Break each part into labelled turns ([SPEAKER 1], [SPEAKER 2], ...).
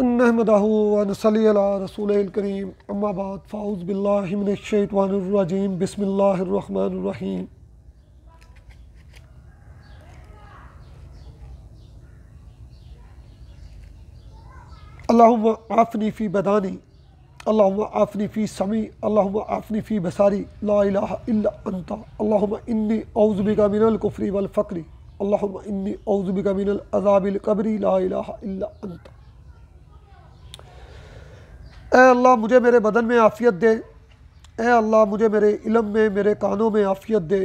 [SPEAKER 1] रसूलकरीम अम्माबाद फ़ाउज़ बिल्लाशवानरजीम बसमीम अल्लाह आफ़नी फ़ी बदानी अल्लाह आफ़नी फ़ी समी अल्लाह आफ़नी फ़ी बसारी ला अंता अल्लाह इन्नी औज़बिका मिनल कुफ़री वलफ़री अल्लाह इन्नी औज़बिका मिनल अज़ाबिल कबरी ला अंता अल्लाह मुझे मेरे बदन में आफ़ियत दे ए अल्लाह मुझे मेरे इलम में मेरे कानों में आफ़ियत दे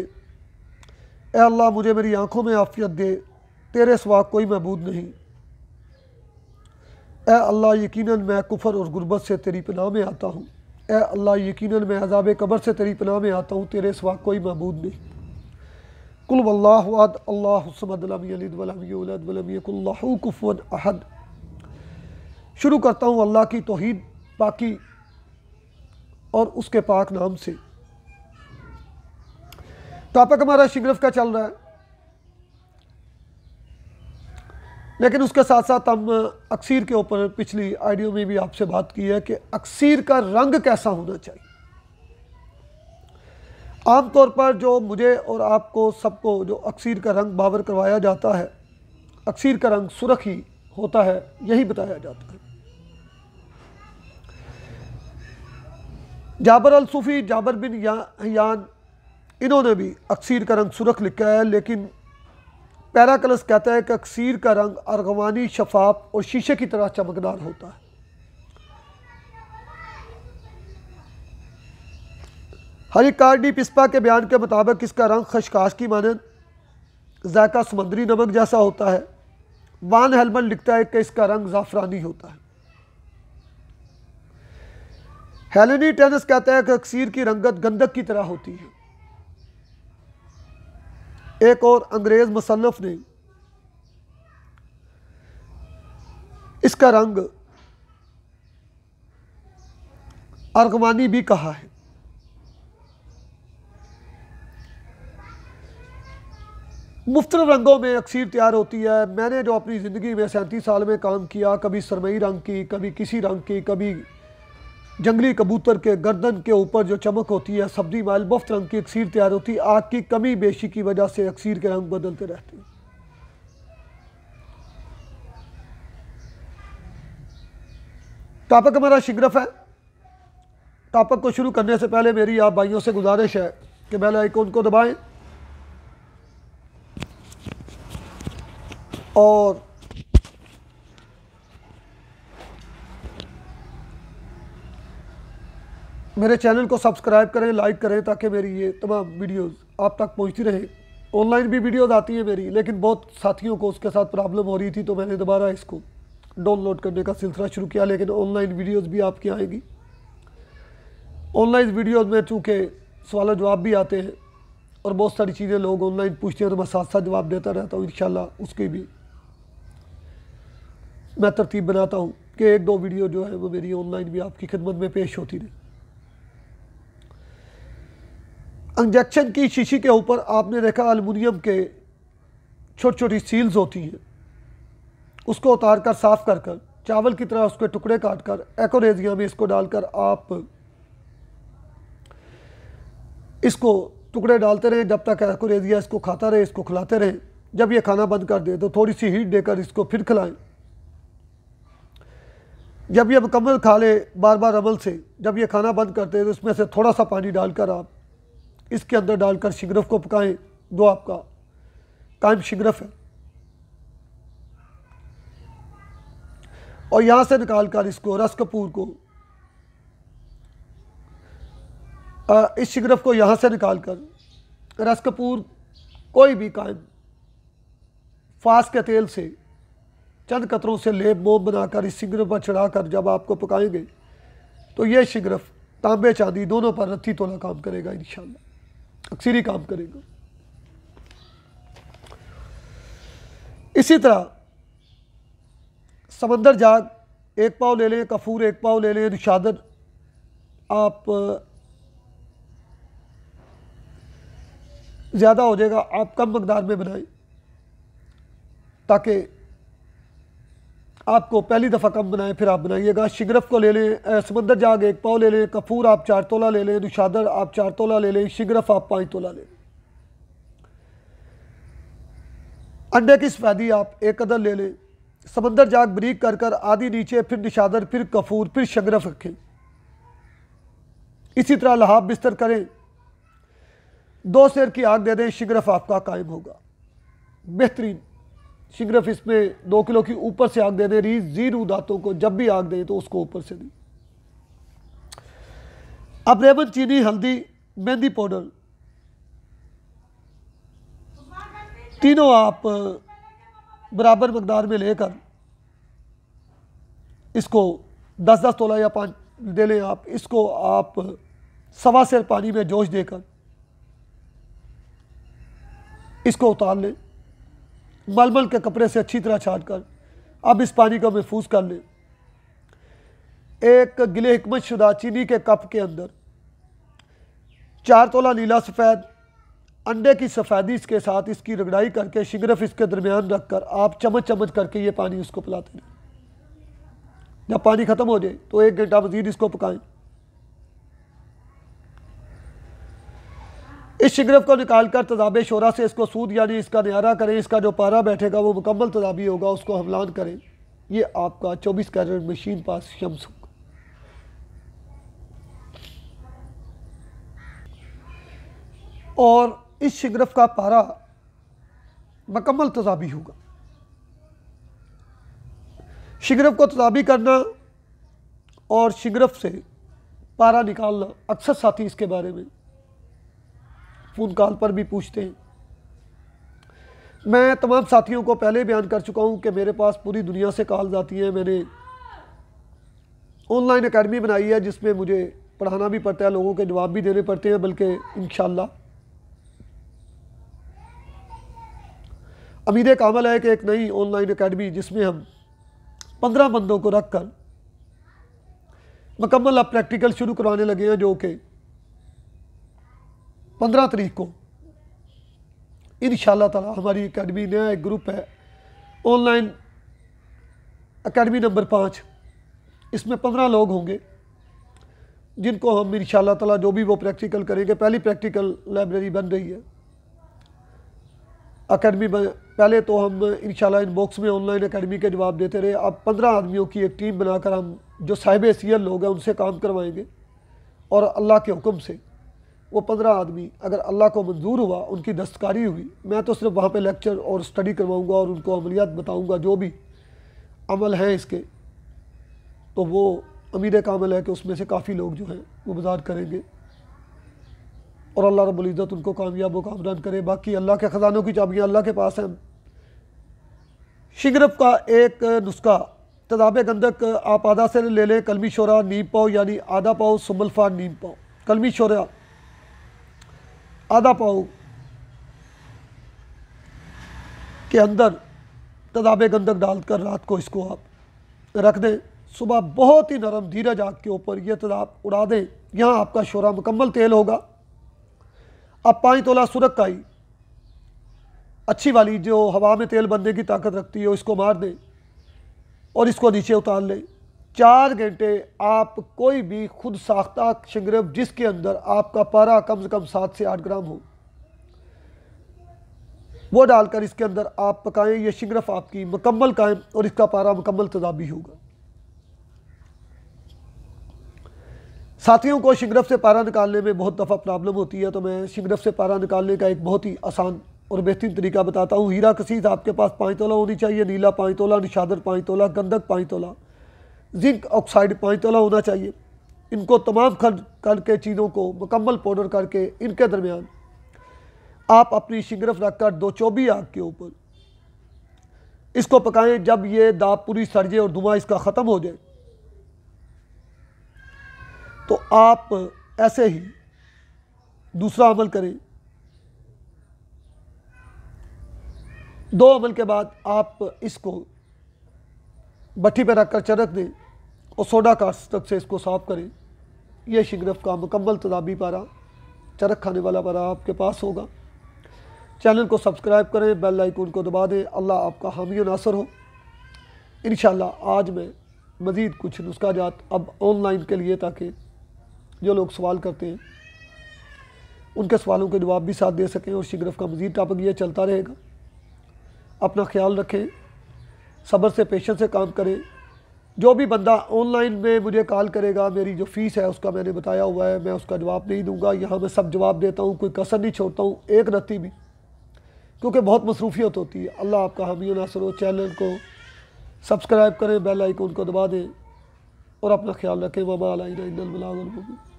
[SPEAKER 1] ए अल्लाह मुझे मेरी आँखों में आफ़ियत दे तेरे सवा कोई महबूद नहीं ए अल्लाह यकीनन मैं कुफर और ग़ुरबत से तेरी पनाह में आता हूँ ए अल्लाह यकीनन मैं अजाब कबर से तेरी पनाह में आता हूँ तेरे सवा कोई महबूद नहीं कुल वल्लाहद अहद शुरू करता हूँ अल्लाह की तोहद पाकी और उसके पाक नाम से टॉपिक तो हमारा शिगरफ का चल रहा है लेकिन उसके साथ साथ हम अक्सर के ऊपर पिछली आइडियो में भी आपसे बात की है कि अक्सर का रंग कैसा होना चाहिए आमतौर पर जो मुझे और आपको सबको जो अक्सर का रंग बावर करवाया जाता है अक्सर का रंग सुरखी होता है यही बताया जाता है जाबर अल सूफ़ी जाबर बिन यान इन्होंने भी अक्सर का रंग सुरख लिखा है लेकिन पैराकलस कहता है कि अक्सर का रंग अरगवानी शफाफ और शीशे की तरह चमकदार होता है हरी कार्डी पिस्पा के बयान के मुताबिक इसका रंग खशकाश की मानद जायका समंदरी नमक जैसा होता है वान हेलमन लिखता है कि इसका रंग ज़ाफ़रानी होता है हेलनी टेनिस कहता है कि अक्सीर की रंगत गंदक की तरह होती है एक और अंग्रेज मुसनफ ने इसका रंग अर्गमानी भी कहा है मुफ्त रंगों में अक्सर तैयार होती है मैंने जो अपनी ज़िंदगी में सैंतीस साल में काम किया कभी सरमई रंग की कभी किसी रंग की कभी जंगली कबूतर के गर्दन के ऊपर जो चमक होती है सब्जी माल मुफ्त रंग की अक्सर तैयार होती है आग की कमी बेशी की वजह से अक्सर के रंग बदलते रहते हैं टॉपिक हमारा शिग्रफ है टॉपिक को शुरू करने से पहले मेरी आप भाइयों से गुजारिश है कि बेल आइकॉन को दबाएं और मेरे चैनल को सब्सक्राइब करें लाइक करें ताकि मेरी ये तमाम वीडियोस आप तक पहुंचती रहे ऑनलाइन भी वीडियोस आती हैं मेरी लेकिन बहुत साथियों को उसके साथ प्रॉब्लम हो रही थी तो मैंने दोबारा इसको डाउनलोड करने का सिलसिला शुरू किया लेकिन ऑनलाइन वीडियोज़ भी आपकी आएँगी ऑनलाइन वीडियोज़ में चूँकि सवाल जवाब भी आते हैं और बहुत सारी चीज़ें लोग ऑनलाइन पूछते हैं तो मैं साथ साथ जवाब देता रहता हूँ इन उसके भी मैं तरतीब बनाता हूँ कि एक दो वीडियो जो है वो मेरी ऑनलाइन भी आपकी खिदमत में पेश होती रही इंजेक्शन की शीशी के ऊपर आपने देखा अलमुनियम के छोटी छोटी सील्स होती हैं उसको उतार कर साफ़ कर कर चावल की तरह उसके टुकड़े काट कर एकोरेजिया में इसको डालकर आप इसको टुकड़े डालते रहें जब तक एकोरेजिया इसको खाता रहे इसको खिलाते रहें जब ये खाना बंद कर दे तो थोड़ी सी हीट देकर इसको फिर खिलाएं जब ये मुकम्मल खा ले बार बार अमल से जब ये खाना बंद करते हैं तो इसमें से थोड़ा सा पानी डालकर आप इसके अंदर डालकर शिगरफ को पकाएं दो आपका कायम शिगरफ है और यहाँ से निकाल कर इसको रस कपूर को आ, इस शिगरफ को यहाँ से निकाल कर रस कपूर कोई भी कायम फास के तेल से चंद कतरों से लेप मोम बनाकर इस शिगरफ पर चढ़ा कर जब आपको पकाएंगे तो ये शिगरफ तांबे चांदी दोनों पर रत्ती तोला काम करेगा इन अक्सर ही काम करेगा इसी तरह समंदर जाग एक पाव ले लें कफूर एक पाव ले लें निशादन आप ज़्यादा हो जाएगा आप कम मकदार में बनाएं ताकि आपको पहली दफ़ा कम बनाएं फिर आप बनाइएगा शिगरफ को ले लें समंदर जाग एक पाव ले लें कपूर आप चार तोला ले लें नुशादर आप चार तोला ले लें शिगरफ आप पाँच तोला ले लें अंडे की सफेदी आप एक कदर ले लें समंदर जाग बरीक कर कर आधी नीचे फिर निशादर फिर कफूर फिर शगरफ रखें इसी तरह लहाब बिस्तर करें दो शेर की आग दे दें शिगरफ आपका कायम होगा बेहतरीन सिर्फ इसमें दो किलो की ऊपर से आग दे दे रही जीरू दातों को जब भी आग दे तो उसको ऊपर से दी अब रेबन चीनी हल्दी मेहंदी पाउडर तीनों आप बराबर मकदार में लेकर इसको दस दस तोला या पाँच दे लें आप इसको आप सवा सेर पानी में जोश देकर इसको उतार लें मलमल के कपड़े से अच्छी तरह छाट कर अब इस पानी को महफूज कर लें एक गिले हमत शुदा चीनी के कप के अंदर चार तोला नीला सफ़ेद अंडे की सफ़ेदी इसके साथ इसकी रगड़ाई करके शिगरफ इसके दरमियान रख कर आप चम्मच चम्मच करके ये पानी उसको पिलाते रहें जब पानी ख़त्म हो जाए तो एक घंटा मज़ीद इसको पकाएं इस शिगरफ को निकाल कर तजाब शोरा से इसको सूद यानी इसका नारा करें इसका जो पारा बैठेगा वो मुकम्मल तजाबी होगा उसको हमलान करें ये आपका चौबीस कैरेट मशीन पास शम्स होगा और इस शिगरफ का पारा मकम्मल तजाबी होगा शिगरफ को तजाबी करना और शिगरफ से पारा निकालना अक्सर साथी इसके बारे में फ़ोन कॉल पर भी पूछते हैं मैं तमाम साथियों को पहले बयान कर चुका हूँ कि मेरे पास पूरी दुनिया से कॉल आती हैं मैंने ऑनलाइन अकेडमी बनाई है जिसमें मुझे पढ़ाना भी पड़ता है लोगों के जवाब भी देने पड़ते हैं बल्कि इन शमीद कामल है कि एक नई ऑनलाइन अकेडमी जिसमें हम पंद्रह बंदों को रख कर मकम्मल अब प्रैक्टिकल शुरू करवाने लगे हैं जो कि पंद्रह तरीक को इन ताला हमारी अकेडमी नया एक ग्रुप है ऑनलाइन अकेडमी नंबर पाँच इसमें पंद्रह लोग होंगे जिनको हम इन ताला जो भी वो प्रैक्टिकल करेंगे पहली प्रैक्टिकल लाइब्रेरी बन रही है अकेडमी पहले तो हम इन इन बॉक्स में ऑनलाइन अकेडमी के जवाब देते रहे अब पंद्रह आदमियों की एक टीम बनाकर हम जो साहिब सीएल लोग हैं उनसे काम करवाएंगे और अल्लाह के हुक्म से वो पंद्रह आदमी अगर अल्लाह को मंजूर हुआ उनकी दस्तकारी हुई मैं तो सिर्फ वहाँ पे लेक्चर और स्टडी करवाऊँगा और उनको अमलियात बताऊँगा जो भी अमल हैं इसके तो वो अमीर कामल है कि उसमें से काफ़ी लोग जो हैं वो मदाद करेंगे और अल्लाह रबुल्ज़त उनको कामयाब व कामरान करे बाकी अल्लाह के ख़जानों की चाबियाँ अल्लाह के पास हैं शिगरफ का एक नुस्खा तदाब गंदक आप आधा से ले लें कलमी शोरा नीम पाओ यानी आधा पाओ सुमलफा नीम पाओ कलमी शोरा आधा पाओ के अंदर तदाबे गंदक डालकर रात को इसको आप रख दें सुबह बहुत ही नरम धीरज आग के ऊपर यह तदाब उड़ा दें यहाँ आपका शोरा मुकम्मल तेल होगा अब पाँच तोला सुरख का ही अच्छी वाली जो हवा में तेल बनने की ताकत रखती है उसको मार दें और इसको नीचे उतार लें चार घंटे आप कोई भी खुद साख्ता शिंगरब जिसके अंदर आपका पारा कम से कम सात से आठ ग्राम हो वो डालकर इसके अंदर आप पकाएं ये शिंगरफ आपकी मुकम्मल कायम और इसका पारा मुकम्मल तजाबी होगा साथियों को शिंगरफ से पारा निकालने में बहुत दफ़ा प्रॉब्लम होती है तो मैं शिंगरफ से पारा निकालने का एक बहुत ही आसान और बेहतरीन तरीका बताता हूँ हीरा कसीद आपके पास पाँच तोला होनी चाहिए नीला पाँच तोला निशादर पाँच तोला गंदक पाँच तोला जिंक ऑक्साइड माइतला होना चाहिए इनको तमाम खन करके चीज़ों को मुकम्मल पाउडर करके इनके दरमियान आप अपनी शिंगरफ रखकर दो चौबी आग के ऊपर इसको पकाएं जब ये दाब पूरी सड़जे और धुआं इसका ख़त्म हो जाए तो आप ऐसे ही दूसरा अमल करें दो अमल के बाद आप इसको भट्टी पर रखकर चरक दें और सोडा कास्टक से इसको साफ़ करें यह शिगरफ का मुकम्मल तदाबी पारा चरक खाने वाला पारा आपके पास होगा चैनल को सब्सक्राइब करें बेल आइकन को दबा दें अल्लाह आपका हामी नासर हो इन आज मैं मज़ीद कुछ नुस्खा जात अब ऑनलाइन के लिए ताकि जो लोग सवाल करते हैं उनके सवालों के जवाब भी साथ दे सकें और शिगरफ का मज़ीद टॉपिक यह चलता रहेगा अपना ख्याल रखें सब्र से पेशेंस से काम करें जो भी बंदा ऑनलाइन में मुझे कॉल करेगा मेरी जो फ़ीस है उसका मैंने बताया हुआ है मैं उसका जवाब नहीं दूंगा यहाँ मैं सब जवाब देता हूँ कोई कसर नहीं छोड़ता हूँ एक नती भी क्योंकि बहुत मसरूफियत होती है अल्लाह आपका हामी नासर हो चैनल को सब्सक्राइब करें बेल आइकन को दबा दें और अपना ख्याल रखें वबा